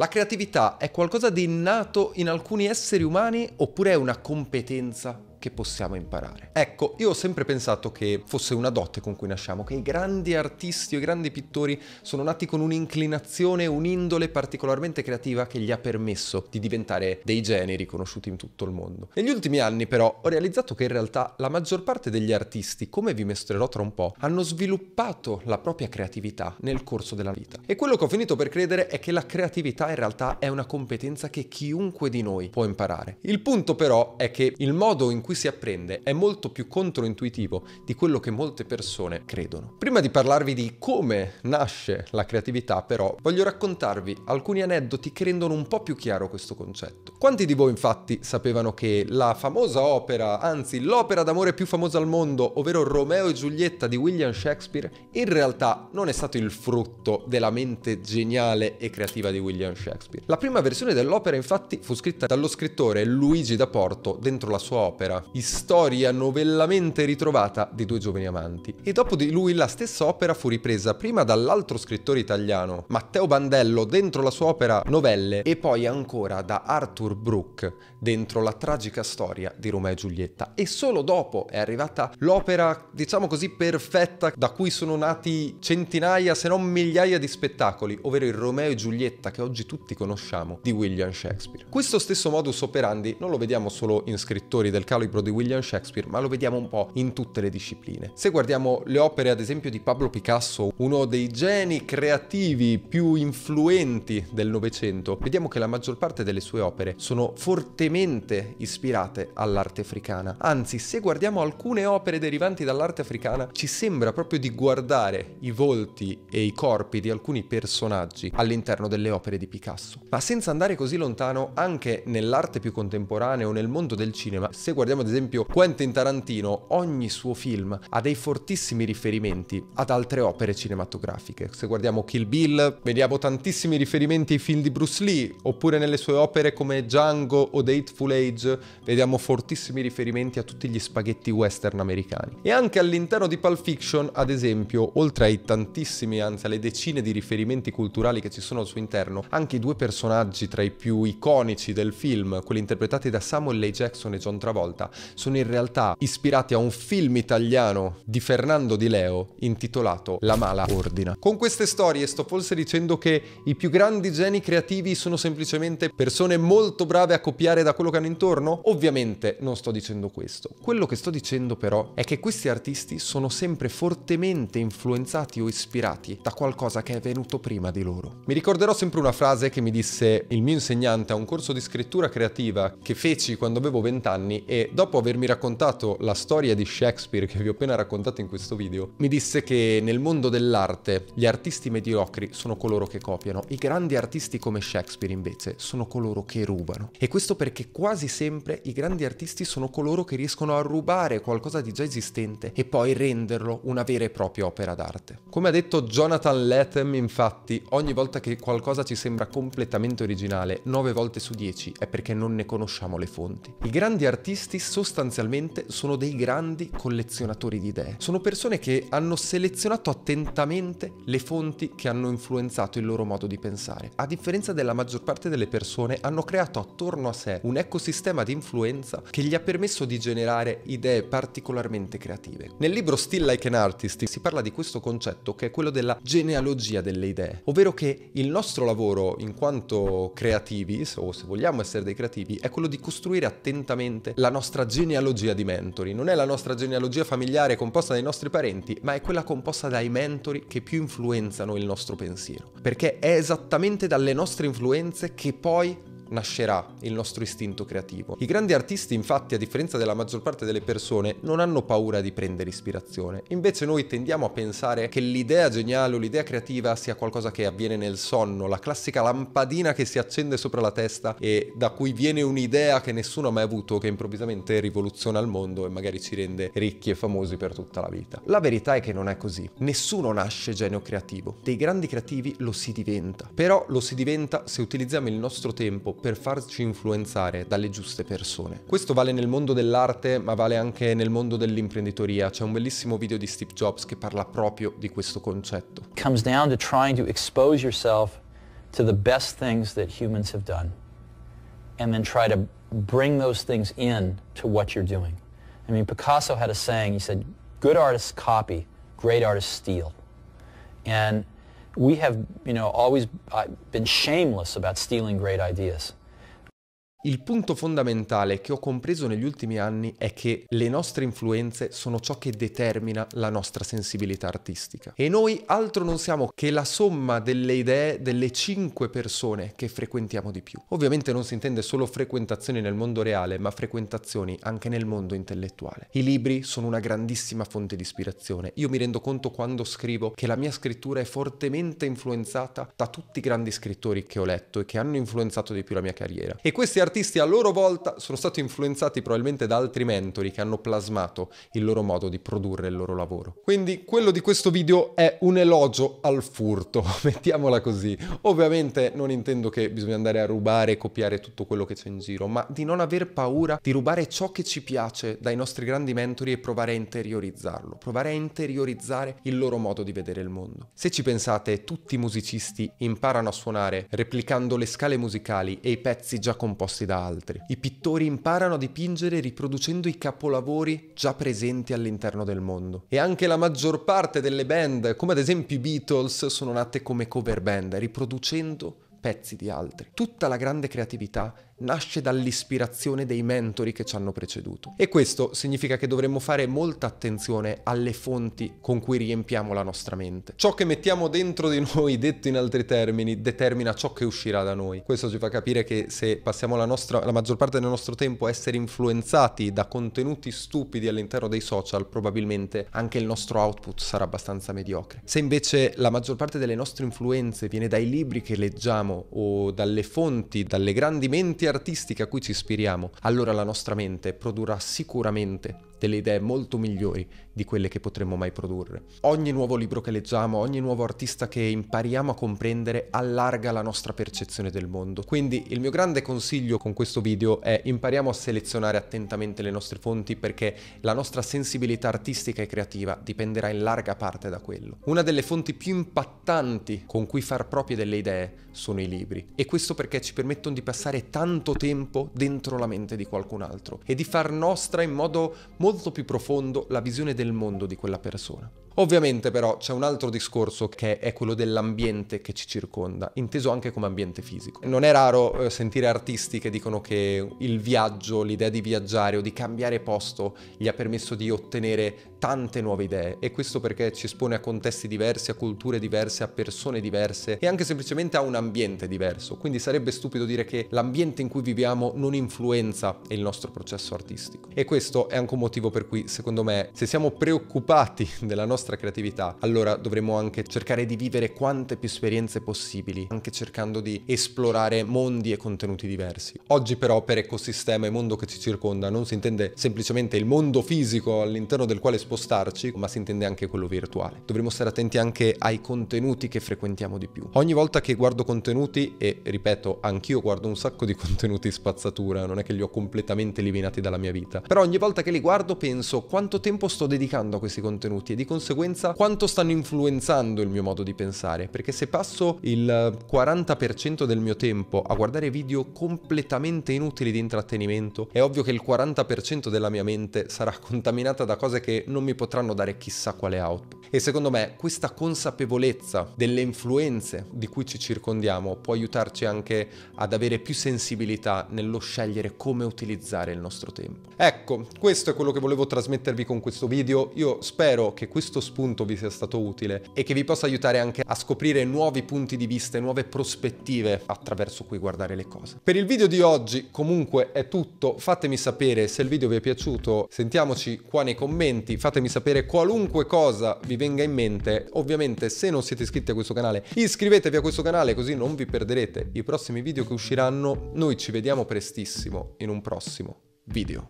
La creatività è qualcosa di innato in alcuni esseri umani oppure è una competenza che possiamo imparare. Ecco, io ho sempre pensato che fosse una dote con cui nasciamo, che i grandi artisti o i grandi pittori sono nati con un'inclinazione, un'indole particolarmente creativa che gli ha permesso di diventare dei geni riconosciuti in tutto il mondo. Negli ultimi anni però ho realizzato che in realtà la maggior parte degli artisti, come vi mostrerò tra un po', hanno sviluppato la propria creatività nel corso della vita. E quello che ho finito per credere è che la creatività in realtà è una competenza che chiunque di noi può imparare. Il punto però è che il modo in cui cui si apprende è molto più controintuitivo di quello che molte persone credono. Prima di parlarvi di come nasce la creatività, però, voglio raccontarvi alcuni aneddoti che rendono un po' più chiaro questo concetto. Quanti di voi, infatti, sapevano che la famosa opera, anzi l'opera d'amore più famosa al mondo, ovvero Romeo e Giulietta di William Shakespeare, in realtà non è stato il frutto della mente geniale e creativa di William Shakespeare? La prima versione dell'opera, infatti, fu scritta dallo scrittore Luigi da Porto dentro la sua opera una storia novellamente ritrovata dei due giovani amanti. E dopo di lui la stessa opera fu ripresa prima dall'altro scrittore italiano, Matteo Bandello, dentro la sua opera Novelle, e poi ancora da Arthur Brooke, dentro la tragica storia di Romeo e Giulietta. E solo dopo è arrivata l'opera, diciamo così, perfetta, da cui sono nati centinaia, se non migliaia di spettacoli, ovvero il Romeo e Giulietta che oggi tutti conosciamo di William Shakespeare. Questo stesso modus operandi non lo vediamo solo in scrittori del calibro, celebro di William Shakespeare, ma lo vediamo un po' in tutte le discipline. Se guardiamo le opere ad esempio di Pablo Picasso, uno dei geni creativi più influenti del Novecento, vediamo che la maggior parte delle sue opere sono fortemente ispirate all'arte africana. Anzi, se guardiamo alcune opere derivanti dall'arte africana, ci sembra proprio di guardare i volti e i corpi di alcuni personaggi all'interno delle opere di Picasso. Ma senza andare così lontano, anche nell'arte più contemporanea o nel mondo del cinema, se guardiamo pensiamo ad esempio Quentin Tarantino, ogni suo film ha dei fortissimi riferimenti ad altre opere cinematografiche. Se guardiamo Kill Bill, vediamo tantissimi riferimenti ai film di Bruce Lee, oppure nelle sue opere come Django o The Hateful Age, vediamo fortissimi riferimenti a tutti gli spaghetti western americani. E anche all'interno di Pulp Fiction, ad esempio, oltre ai tantissimi, anzi alle decine di riferimenti culturali che ci sono al suo interno, anche i due personaggi tra i più iconici del film, quelli interpretati da Samuel L. Jackson e John Travolta, sono in realtà ispirati a un film italiano di Fernando Di Leo intitolato La mala ordina. Con queste storie sto forse dicendo che i più grandi geni creativi sono semplicemente persone molto brave a copiare da quello che hanno intorno? Ovviamente non sto dicendo questo. Quello che sto dicendo però è che questi artisti sono sempre fortemente influenzati o ispirati da qualcosa che è venuto prima di loro. Mi ricorderò sempre una frase che mi disse il mio insegnante a un corso di scrittura creativa che feci quando avevo 20 anni e dopo avermi raccontato la storia di Shakespeare che vi ho appena raccontato in questo video, mi disse che nel mondo dell'arte gli artisti mediocri sono coloro che copiano, i grandi artisti come Shakespeare invece sono coloro che rubano. E questo perché quasi sempre i grandi artisti sono coloro che riescono a rubare qualcosa di già esistente e poi renderlo una vera e propria opera d'arte. Come ha detto Jonathan Lethem, infatti, ogni volta che qualcosa ci sembra completamente originale, 9 volte su 10 è perché non ne conosciamo le fonti. I grandi artisti sostanzialmente sono dei grandi collezionatori di idee. Sono persone che hanno selezionato attentamente le fonti che hanno influenzato il loro modo di pensare. A differenza della maggior parte delle persone, hanno creato attorno a sé un ecosistema di influenza che gli ha permesso di generare idee particolarmente creative. Nel libro Still Like an Artist si parla di questo concetto che è quello della genealogia delle idee, ovvero che il nostro lavoro in quanto creativi, o se vogliamo essere dei creativi, è quello di costruire attentamente la nostra nostra genealogia di mentori, non è la nostra genealogia familiare composta dai nostri parenti, ma è quella composta dai mentori che più influenzano il nostro pensiero. Perché è esattamente dalle nostre influenze che poi nascerà il nostro istinto creativo. I grandi artisti infatti, a differenza della maggior parte delle persone, non hanno paura di prendere ispirazione. Invece noi tendiamo a pensare che l'idea geniale o l'idea creativa sia qualcosa che avviene nel sonno, la classica lampadina che si accende sopra la testa e da cui viene un'idea che nessuno ha mai avuto, che improvvisamente rivoluziona il mondo e magari ci rende ricchi e famosi per tutta la vita. La verità è che non è così. Nessuno nasce genio creativo. Dei grandi creativi lo si diventa. Però lo si diventa se utilizziamo il nostro tempo per farci influenzare dalle giuste persone. Questo vale nel mondo dell'arte, ma vale anche nel mondo dell'imprenditoria. C'è un bellissimo video di Steve Jobs che parla proprio di questo concetto. Comes down to trying to expose yourself to the best things that humans have done and then try to bring those things in to what you're doing. I mean, Picasso had a saying, he said, good artists copy, great artists steal. And we have, you know, always uh, been shameless about stealing great ideas. Il punto fondamentale che ho compreso negli ultimi anni è che le nostre influenze sono ciò che determina la nostra sensibilità artistica. E noi altro non siamo che la somma delle idee delle cinque persone che frequentiamo di più. Ovviamente non si intende solo frequentazioni nel mondo reale, ma frequentazioni anche nel mondo intellettuale. I libri sono una grandissima fonte di ispirazione. Io mi rendo conto quando scrivo che la mia scrittura è fortemente influenzata da tutti i grandi scrittori che ho letto e che hanno influenzato di più la mia carriera. E questi artisti a loro volta sono stati influenzati probabilmente da altri mentori che hanno plasmato il loro modo di produrre il loro lavoro. Quindi quello di questo video è un elogio al furto, mettiamola così. Ovviamente non intendo che bisogna andare a rubare e copiare tutto quello che c'è in giro, ma di non aver paura di rubare ciò che ci piace dai nostri grandi mentori e provare a interiorizzarlo, provare a interiorizzare il loro modo di vedere il mondo. Se ci pensate, tutti i musicisti imparano a suonare replicando le scale musicali e i pezzi già composti diversi da altri. I pittori imparano a dipingere riproducendo i capolavori già presenti all'interno del mondo. E anche la maggior parte delle band, come ad esempio i Beatles, sono nate come cover band, riproducendo pezzi di altri. Tutta la grande creatività nasce dall'ispirazione dei mentori che ci hanno preceduto. E questo significa che dovremmo fare molta attenzione alle fonti con cui riempiamo la nostra mente. Ciò che mettiamo dentro di noi, detto in altri termini, determina ciò che uscirà da noi. Questo ci fa capire che se passiamo la, nostra, la maggior parte del nostro tempo a essere influenzati da contenuti stupidi all'interno dei social, probabilmente anche il nostro output sarà abbastanza mediocre. Se invece la maggior parte delle nostre influenze viene dai libri che leggiamo o dalle fonti, dalle grandi menti artistica a cui ci ispiriamo, allora la nostra mente produrrà sicuramente delle idee molto migliori di quelle che potremmo mai produrre. Ogni nuovo libro che leggiamo, ogni nuovo artista che impariamo a comprendere allarga la nostra percezione del mondo. Quindi il mio grande consiglio con questo video è impariamo a selezionare attentamente le nostre fonti perché la nostra sensibilità artistica e creativa dipenderà in larga parte da quello. Una delle fonti più impattanti con cui far proprie delle idee sono i libri e questo perché ci permettono di passare tanto tempo dentro la mente di qualcun altro e di far nostra in modo molto più profondo la visione del mondo di quella persona. Ovviamente però c'è un altro discorso che è quello dell'ambiente che ci circonda, inteso anche come ambiente fisico. Non è raro eh, sentire artisti che dicono che il viaggio, l'idea di viaggiare o di cambiare posto gli ha permesso di ottenere tante nuove idee e questo perché ci espone a contesti diversi, a culture diverse, a persone diverse e anche semplicemente a un ambiente diverso. Quindi sarebbe stupido dire che l'ambiente in cui viviamo non influenza il nostro processo artistico. E questo è anche un motivo per cui secondo me se siamo preoccupati della nostra nostra creatività, allora dovremo anche cercare di vivere quante più esperienze possibili, anche cercando di esplorare mondi e contenuti diversi. Oggi però per ecosistema e mondo che ci circonda non si intende semplicemente il mondo fisico all'interno del quale spostarci, ma si intende anche quello virtuale. Dovremo stare attenti anche ai contenuti che frequentiamo di più. Ogni volta che guardo contenuti, e ripeto, anch'io guardo un sacco di contenuti spazzatura, non è che li ho completamente eliminati dalla mia vita, però ogni volta che li guardo penso quanto tempo sto dedicando a questi contenuti e di conseguenza conseguenza quanto stanno influenzando il mio modo di pensare, perché se passo il 40% del mio tempo a guardare video completamente inutili di intrattenimento, è ovvio che il 40% della mia mente sarà contaminata da cose che non mi potranno dare chissà quale output. E secondo me questa consapevolezza delle influenze di cui ci circondiamo può aiutarci anche ad avere più sensibilità nello scegliere come utilizzare il nostro tempo. Ecco, questo è quello che volevo trasmettervi con questo video. Io spero che questo questo spunto vi sia stato utile e che vi possa aiutare anche a scoprire nuovi punti di vista e nuove prospettive attraverso cui guardare le cose. Per il video di oggi comunque è tutto, fatemi sapere se il video vi è piaciuto, sentiamoci qua nei commenti, fatemi sapere qualunque cosa vi venga in mente, ovviamente se non siete iscritti a questo canale iscrivetevi a questo canale così non vi perderete i prossimi video che usciranno, noi ci vediamo prestissimo in un prossimo video.